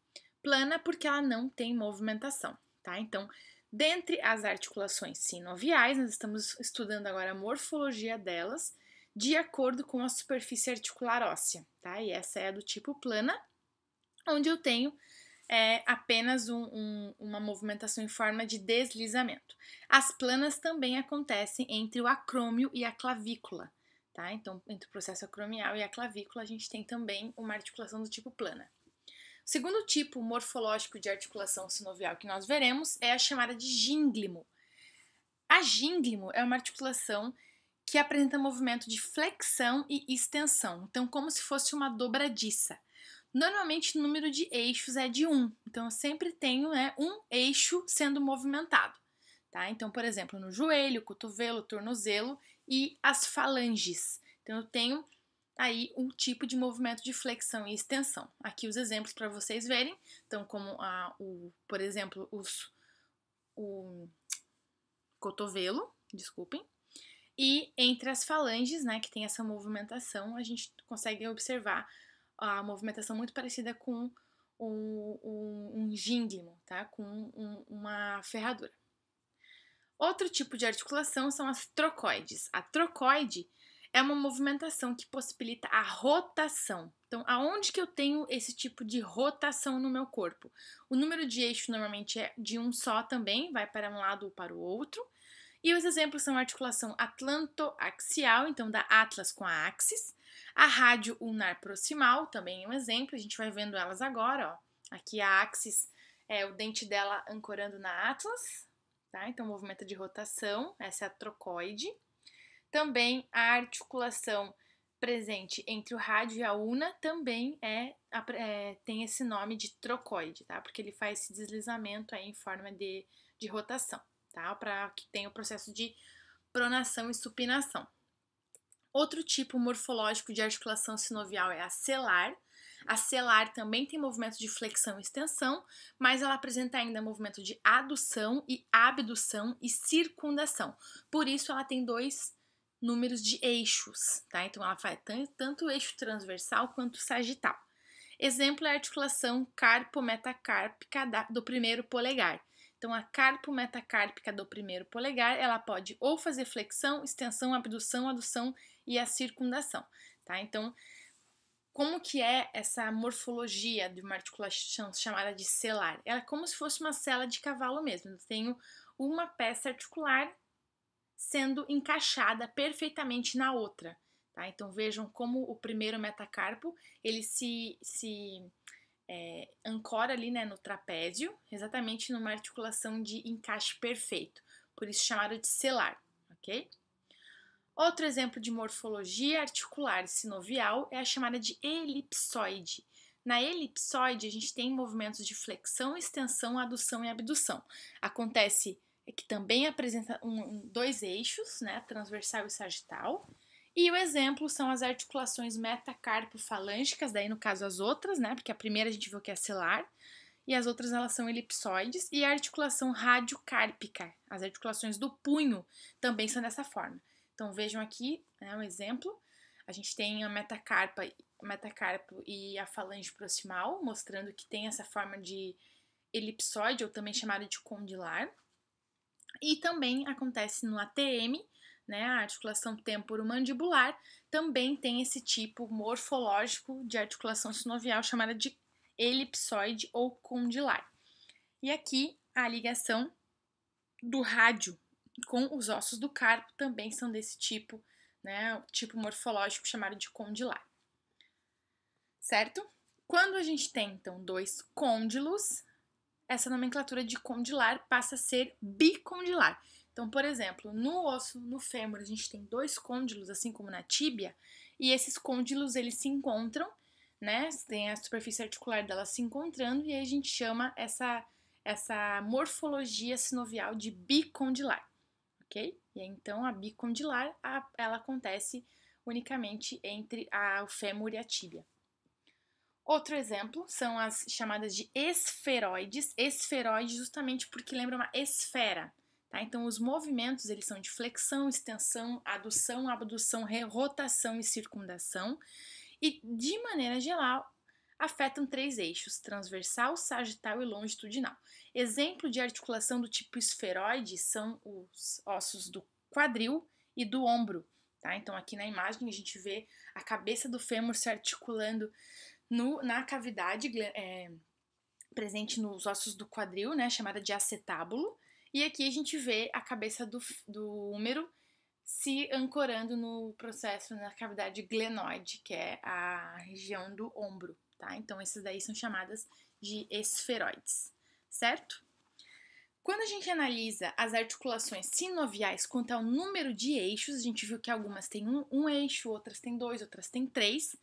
Plana porque ela não tem movimentação, tá? Então, Dentre as articulações sinoviais, nós estamos estudando agora a morfologia delas de acordo com a superfície articular óssea, tá? E essa é a do tipo plana, onde eu tenho é, apenas um, um, uma movimentação em forma de deslizamento. As planas também acontecem entre o acrômio e a clavícula, tá? Então, entre o processo acromial e a clavícula, a gente tem também uma articulação do tipo plana. O segundo tipo morfológico de articulação sinovial que nós veremos é a chamada de gínglimo. A gínglimo é uma articulação que apresenta movimento de flexão e extensão, então como se fosse uma dobradiça. Normalmente o número de eixos é de um, então eu sempre tenho né, um eixo sendo movimentado. Tá? Então, por exemplo, no joelho, cotovelo, tornozelo e as falanges. Então, eu tenho aí um tipo de movimento de flexão e extensão. Aqui os exemplos para vocês verem, então como a, o, por exemplo, os, o cotovelo, desculpem, e entre as falanges, né, que tem essa movimentação, a gente consegue observar a movimentação muito parecida com um, um, um gínglimo, tá? com um, uma ferradura. Outro tipo de articulação são as trocoides. A trocoide é uma movimentação que possibilita a rotação. Então, aonde que eu tenho esse tipo de rotação no meu corpo? O número de eixo normalmente é de um só também, vai para um lado ou para o outro. E os exemplos são a articulação atlantoaxial, então da atlas com a axis, a rádio ulnar proximal, também é um exemplo, a gente vai vendo elas agora, ó. Aqui a axis é o dente dela ancorando na atlas, tá? Então movimento de rotação, essa é a trocoide. Também a articulação presente entre o rádio e a una também é, é, tem esse nome de trocoide, tá? Porque ele faz esse deslizamento aí em forma de, de rotação, tá? Para que tenha o processo de pronação e supinação. Outro tipo morfológico de articulação sinovial é a celar. A celar também tem movimento de flexão e extensão, mas ela apresenta ainda movimento de adução e abdução e circundação. Por isso, ela tem dois números de eixos, tá? Então ela faz tanto eixo transversal quanto sagital. Exemplo é a articulação carpo-metacárpica do primeiro polegar. Então a carpo-metacárpica do primeiro polegar, ela pode ou fazer flexão, extensão, abdução, adução e a circundação, tá? Então como que é essa morfologia de uma articulação chamada de celar? Ela é como se fosse uma cela de cavalo mesmo. Eu tenho uma peça articular sendo encaixada perfeitamente na outra. Tá? Então vejam como o primeiro metacarpo ele se, se é, ancora ali né, no trapézio, exatamente numa articulação de encaixe perfeito, por isso chamaram de selar, ok? Outro exemplo de morfologia articular sinovial é a chamada de elipsoide. Na elipsoide, a gente tem movimentos de flexão, extensão, adução e abdução. Acontece é que também apresenta um, dois eixos, né, transversal e sagital. E o exemplo são as articulações metacarpofalângicas, daí no caso as outras, né, porque a primeira a gente viu que é celar, e as outras elas são elipsoides, e a articulação radiocárpica, as articulações do punho também são dessa forma. Então vejam aqui né, um exemplo, a gente tem a metacarpa, metacarpo e a falange proximal, mostrando que tem essa forma de elipsoide, ou também chamada de condilar. E também acontece no ATM, né, a articulação temporomandibular, também tem esse tipo morfológico de articulação sinovial chamada de elipsoide ou condilar. E aqui a ligação do rádio com os ossos do carpo também são desse tipo, né, tipo morfológico chamado de condilar. Certo? Quando a gente tem então dois côndilos, essa nomenclatura de condilar passa a ser bicondilar. Então, por exemplo, no osso, no fêmur, a gente tem dois côndilos, assim como na tíbia, e esses côndilos eles se encontram, né? Tem a superfície articular dela se encontrando e a gente chama essa essa morfologia sinovial de bicondilar, ok? E então a bicondilar a, ela acontece unicamente entre a, o fêmur e a tíbia. Outro exemplo são as chamadas de esferoides. Esferoides justamente porque lembra uma esfera. Tá? Então, os movimentos eles são de flexão, extensão, adução, abdução, rotação e circundação. E, de maneira geral, afetam três eixos: transversal, sagital e longitudinal. Exemplo de articulação do tipo esferoide são os ossos do quadril e do ombro. Tá? Então, aqui na imagem, a gente vê a cabeça do fêmur se articulando no, na cavidade é, presente nos ossos do quadril, né, chamada de acetábulo. E aqui a gente vê a cabeça do, do húmero se ancorando no processo na cavidade glenoide, que é a região do ombro, tá? Então essas daí são chamadas de esferoides, certo? Quando a gente analisa as articulações sinoviais quanto ao número de eixos, a gente viu que algumas têm um, um eixo, outras têm dois, outras têm três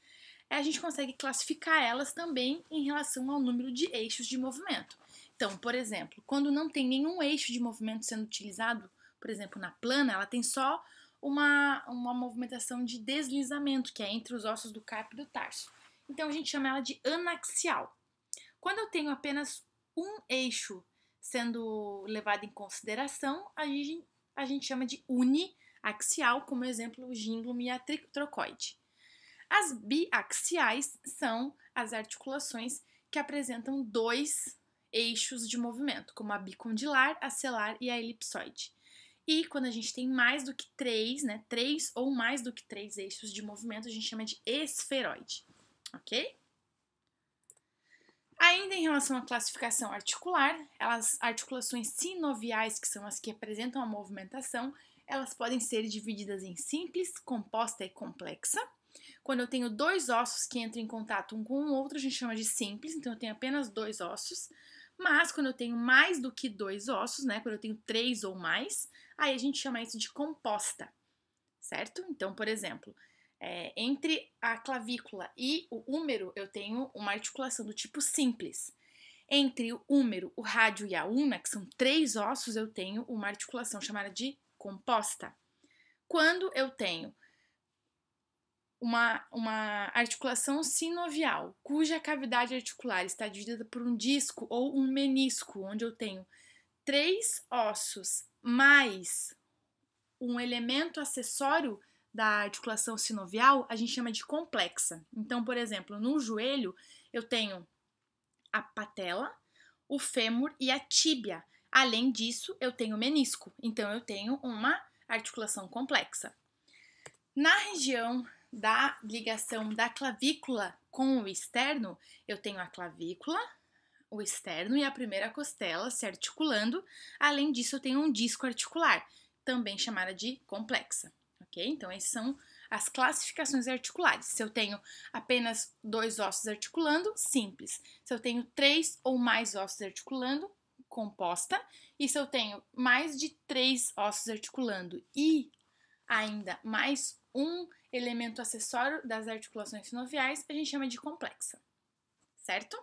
a gente consegue classificar elas também em relação ao número de eixos de movimento. Então, por exemplo, quando não tem nenhum eixo de movimento sendo utilizado, por exemplo, na plana, ela tem só uma, uma movimentação de deslizamento, que é entre os ossos do carpo e do tarso. Então, a gente chama ela de anaxial. Quando eu tenho apenas um eixo sendo levado em consideração, a gente, a gente chama de uniaxial, como exemplo o gínglome e a tricocoide. As biaxiais são as articulações que apresentam dois eixos de movimento, como a bicondilar, a celar e a elipsoide. E quando a gente tem mais do que três, né, três ou mais do que três eixos de movimento, a gente chama de esferoide, ok? Ainda em relação à classificação articular, as articulações sinoviais, que são as que apresentam a movimentação, elas podem ser divididas em simples, composta e complexa. Quando eu tenho dois ossos que entram em contato um com o outro, a gente chama de simples, então eu tenho apenas dois ossos. Mas quando eu tenho mais do que dois ossos, né, quando eu tenho três ou mais, aí a gente chama isso de composta, certo? Então, por exemplo, é, entre a clavícula e o húmero, eu tenho uma articulação do tipo simples. Entre o húmero, o rádio e a una, que são três ossos, eu tenho uma articulação chamada de composta. Quando eu tenho uma, uma articulação sinovial, cuja cavidade articular está dividida por um disco ou um menisco, onde eu tenho três ossos mais um elemento acessório da articulação sinovial, a gente chama de complexa. Então, por exemplo, no joelho, eu tenho a patela, o fêmur e a tíbia. Além disso, eu tenho menisco. Então, eu tenho uma articulação complexa. Na região da ligação da clavícula com o externo, eu tenho a clavícula, o externo e a primeira costela se articulando. Além disso, eu tenho um disco articular, também chamada de complexa, ok? Então, essas são as classificações articulares. Se eu tenho apenas dois ossos articulando, simples. Se eu tenho três ou mais ossos articulando, composta. E se eu tenho mais de três ossos articulando e ainda mais um elemento acessório das articulações sinoviais, a gente chama de complexa, certo?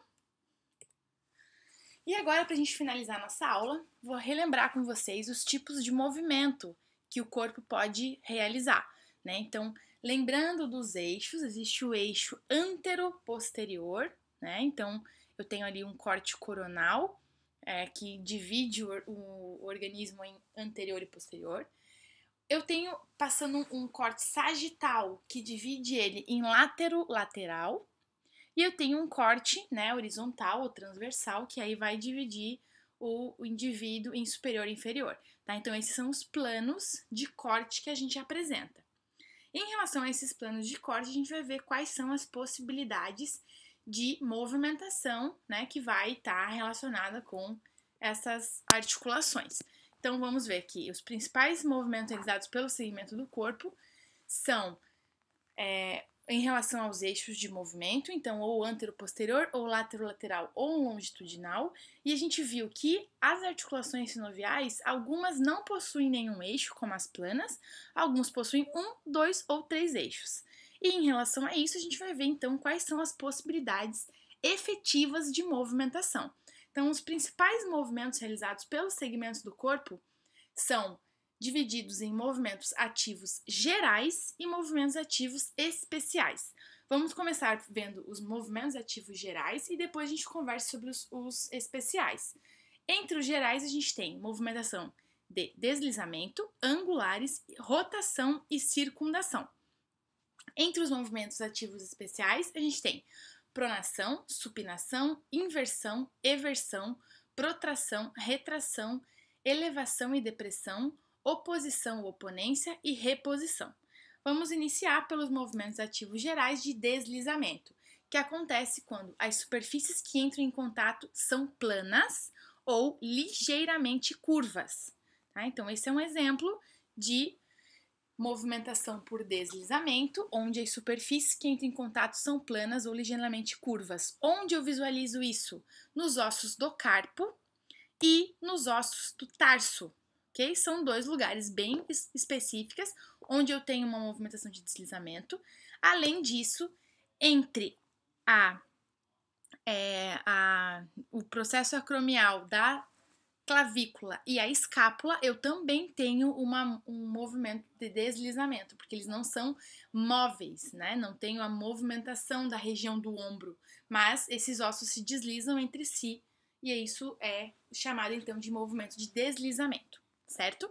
E agora, para a gente finalizar nossa aula, vou relembrar com vocês os tipos de movimento que o corpo pode realizar. Né? Então, lembrando dos eixos, existe o eixo antero-posterior, né? Então, eu tenho ali um corte coronal é, que divide o, o organismo em anterior e posterior. Eu tenho passando um, corte sagital que divide ele em látero lateral e eu tenho um corte, né, horizontal ou transversal que aí vai dividir o, o indivíduo em superior e inferior, tá? Então esses são os planos de corte que a gente apresenta. Em relação a esses planos de corte, a gente vai ver quais são as possibilidades de movimentação, né, que vai estar tá relacionada com essas articulações. Então vamos ver que os principais movimentos realizados pelo segmento do corpo são é, em relação aos eixos de movimento, então ou antero-posterior, ou lateral-lateral, ou longitudinal. E a gente viu que as articulações sinoviais, algumas não possuem nenhum eixo, como as planas, alguns possuem um, dois ou três eixos. E em relação a isso, a gente vai ver então quais são as possibilidades efetivas de movimentação. Então, os principais movimentos realizados pelos segmentos do corpo são divididos em movimentos ativos gerais e movimentos ativos especiais. Vamos começar vendo os movimentos ativos gerais e depois a gente conversa sobre os, os especiais. Entre os gerais, a gente tem movimentação de deslizamento, angulares, rotação e circundação. Entre os movimentos ativos especiais, a gente tem pronação, supinação, inversão, eversão, protração, retração, elevação e depressão, oposição ou oponência e reposição. Vamos iniciar pelos movimentos ativos gerais de deslizamento, que acontece quando as superfícies que entram em contato são planas ou ligeiramente curvas. Tá? Então, esse é um exemplo de movimentação por deslizamento, onde as superfícies que entram em contato são planas ou ligeiramente curvas. Onde eu visualizo isso? Nos ossos do carpo e nos ossos do tarso, ok? São dois lugares bem específicos onde eu tenho uma movimentação de deslizamento. Além disso, entre a, é, a o processo acromial da clavícula e a escápula, eu também tenho uma, um movimento de deslizamento, porque eles não são móveis, né? Não tenho a movimentação da região do ombro, mas esses ossos se deslizam entre si e isso é chamado então de movimento de deslizamento, certo?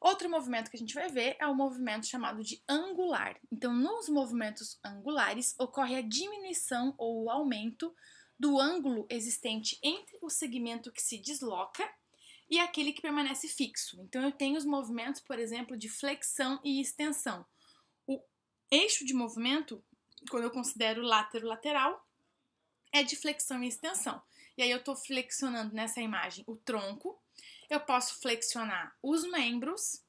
Outro movimento que a gente vai ver é o movimento chamado de angular. Então, nos movimentos angulares ocorre a diminuição ou o aumento do ângulo existente entre o segmento que se desloca e aquele que permanece fixo. Então eu tenho os movimentos, por exemplo, de flexão e extensão. O eixo de movimento, quando eu considero látero-lateral, é de flexão e extensão. E aí eu estou flexionando nessa imagem o tronco, eu posso flexionar os membros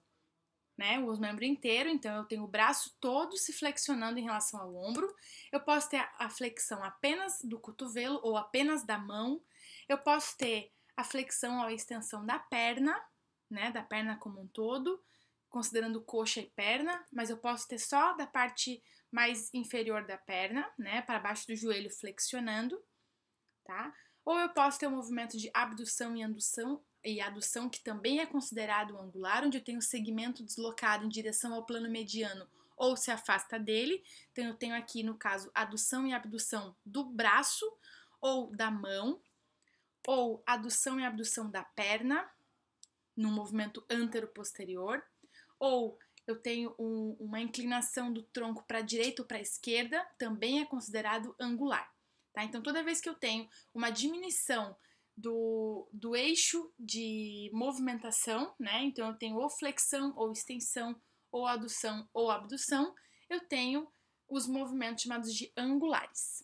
né, o membro inteiro, então eu tenho o braço todo se flexionando em relação ao ombro. Eu posso ter a flexão apenas do cotovelo ou apenas da mão. Eu posso ter a flexão ou a extensão da perna, né, da perna como um todo, considerando coxa e perna, mas eu posso ter só da parte mais inferior da perna, né, para baixo do joelho flexionando, tá? Ou eu posso ter um movimento de abdução e indução, e adução, que também é considerado angular, onde eu tenho o segmento deslocado em direção ao plano mediano ou se afasta dele. Então, eu tenho aqui, no caso, adução e abdução do braço ou da mão, ou adução e abdução da perna, no movimento antero-posterior, ou eu tenho um, uma inclinação do tronco para a direita ou para a esquerda, também é considerado angular. Tá? Então, toda vez que eu tenho uma diminuição do, do eixo de movimentação, né? Então eu tenho ou flexão, ou extensão, ou adução, ou abdução. Eu tenho os movimentos chamados de angulares.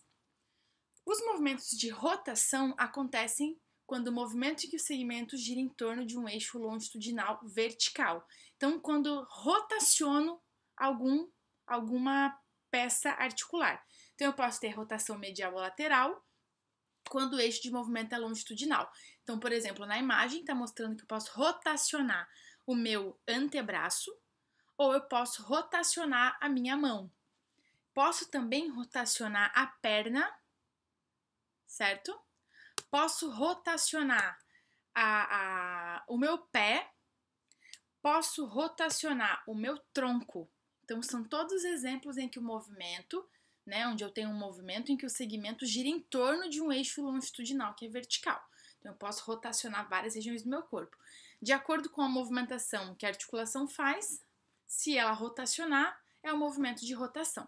Os movimentos de rotação acontecem quando o movimento que o segmento gira em torno de um eixo longitudinal vertical. Então, quando rotaciono algum, alguma peça articular. Então, eu posso ter rotação medial ou lateral, quando o eixo de movimento é longitudinal. Então, por exemplo, na imagem está mostrando que eu posso rotacionar o meu antebraço ou eu posso rotacionar a minha mão. Posso também rotacionar a perna, certo? Posso rotacionar a, a, o meu pé, posso rotacionar o meu tronco. Então, são todos exemplos em que o movimento né, onde eu tenho um movimento em que o segmento gira em torno de um eixo longitudinal que é vertical. Então eu posso rotacionar várias regiões do meu corpo. De acordo com a movimentação que a articulação faz, se ela rotacionar, é o movimento de rotação.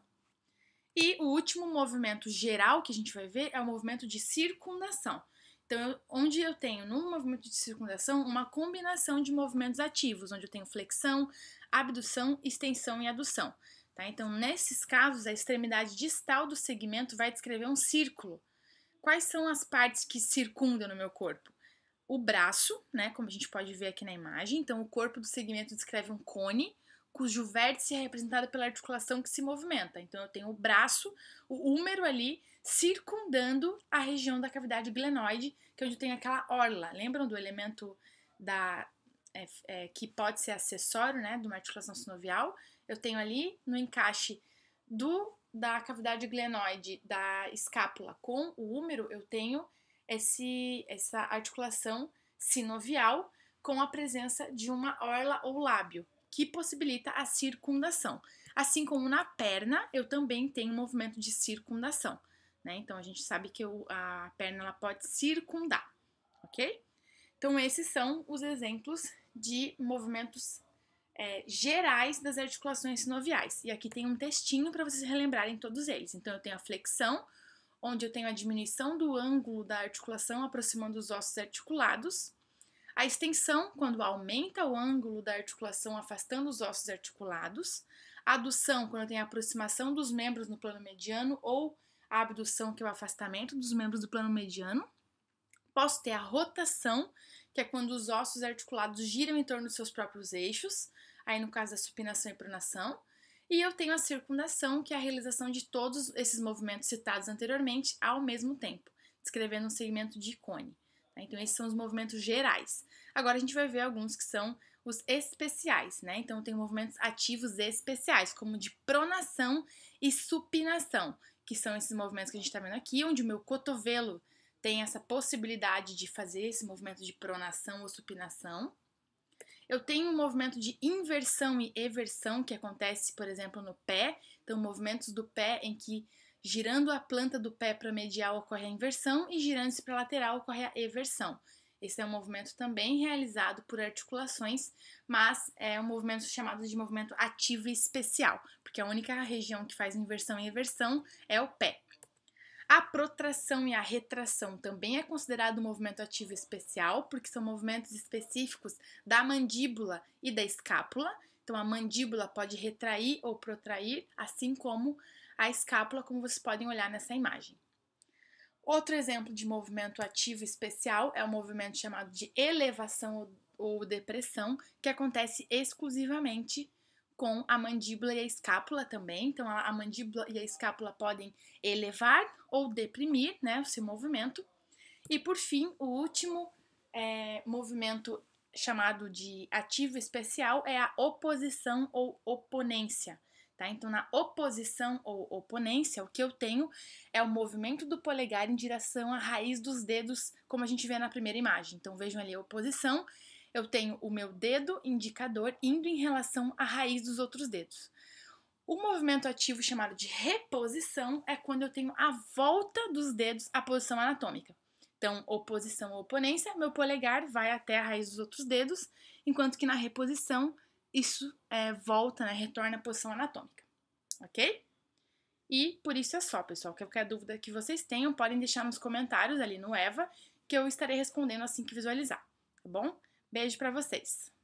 E o último movimento geral que a gente vai ver é o movimento de circundação. Então, eu, onde eu tenho, num movimento de circundação, uma combinação de movimentos ativos, onde eu tenho flexão, abdução, extensão e adução. Tá? Então, nesses casos, a extremidade distal do segmento vai descrever um círculo. Quais são as partes que circundam no meu corpo? O braço, né, como a gente pode ver aqui na imagem. Então, o corpo do segmento descreve um cone cujo vértice é representado pela articulação que se movimenta. Então, eu tenho o braço, o húmero ali, circundando a região da cavidade glenoide, que é onde tem aquela orla. Lembram do elemento da é, é, que pode ser acessório, né, de uma articulação sinovial? eu tenho ali no encaixe do da cavidade glenoide da escápula com o úmero, eu tenho esse, essa articulação sinovial com a presença de uma orla ou lábio, que possibilita a circundação. Assim como na perna, eu também tenho um movimento de circundação. Né? Então a gente sabe que eu, a perna ela pode circundar, ok? Então esses são os exemplos de movimentos é, gerais das articulações sinoviais. E aqui tem um textinho para vocês relembrarem todos eles. Então, eu tenho a flexão, onde eu tenho a diminuição do ângulo da articulação aproximando os ossos articulados. A extensão, quando aumenta o ângulo da articulação afastando os ossos articulados. A adução, quando tem a aproximação dos membros no plano mediano ou a abdução, que é o afastamento dos membros do plano mediano. Posso ter a rotação, que é quando os ossos articulados giram em torno dos seus próprios eixos aí no caso da é supinação e pronação, e eu tenho a circundação, que é a realização de todos esses movimentos citados anteriormente ao mesmo tempo, descrevendo um segmento de cone. Né? Tá? Então, esses são os movimentos gerais. Agora a gente vai ver alguns que são os especiais, né? Então, tem movimentos ativos especiais, como de pronação e supinação, que são esses movimentos que a gente está vendo aqui, onde o meu cotovelo tem essa possibilidade de fazer esse movimento de pronação ou supinação. Eu tenho um movimento de inversão e eversão que acontece, por exemplo, no pé. Então, movimentos do pé em que girando a planta do pé para medial ocorre a inversão e girando-se para lateral ocorre a eversão. Esse é um movimento também realizado por articulações, mas é um movimento chamado de movimento ativo e especial, porque a única região que faz inversão e eversão é o pé. A protração e a retração também é considerado um movimento ativo especial, porque são movimentos específicos da mandíbula e da escápula. Então, a mandíbula pode retrair ou protrair, assim como a escápula, como vocês podem olhar nessa imagem. Outro exemplo de movimento ativo especial é o movimento chamado de elevação ou depressão, que acontece exclusivamente com a mandíbula e a escápula também. Então, a mandíbula e a escápula podem elevar ou deprimir né, o seu movimento. E por fim, o último é, movimento chamado de ativo especial é a oposição ou oponência. Tá? Então, na oposição ou oponência, o que eu tenho é o movimento do polegar em direção à raiz dos dedos, como a gente vê na primeira imagem. Então, vejam ali a oposição eu tenho o meu dedo indicador indo em relação à raiz dos outros dedos. O movimento ativo chamado de reposição é quando eu tenho a volta dos dedos à posição anatômica. Então, oposição ou oponência, meu polegar vai até a raiz dos outros dedos, enquanto que na reposição isso é, volta, né, retorna à posição anatômica. Ok? E por isso é só, pessoal. Qualquer dúvida que vocês tenham, podem deixar nos comentários ali no EVA, que eu estarei respondendo assim que visualizar, tá bom? Beijo para vocês.